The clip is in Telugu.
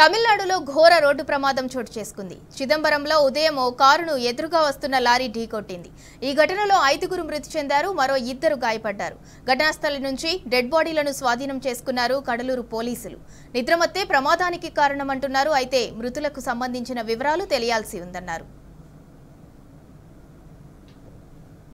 తమిళనాడులో ఘోర రోడ్డు ప్రమాదం చోటు చేసుకుంది చిదంబరంలో ఉదయం ఓ కారును ఎదురుగా వస్తున్న లారీ ఢీకొట్టింది ఈ ఘటనలో ఐదుగురు మృతి చెందారు మరో ఇద్దరు గాయపడ్డారు ఘటనాస్థలం నుంచి డెడ్ బాడీలను స్వాధీనం చేసుకున్నారు కడలూరు పోలీసులు నిద్రమత్తే ప్రమాదానికి కారణమంటున్నారు అయితే మృతులకు సంబంధించిన వివరాలు తెలియాల్సి ఉందన్నారు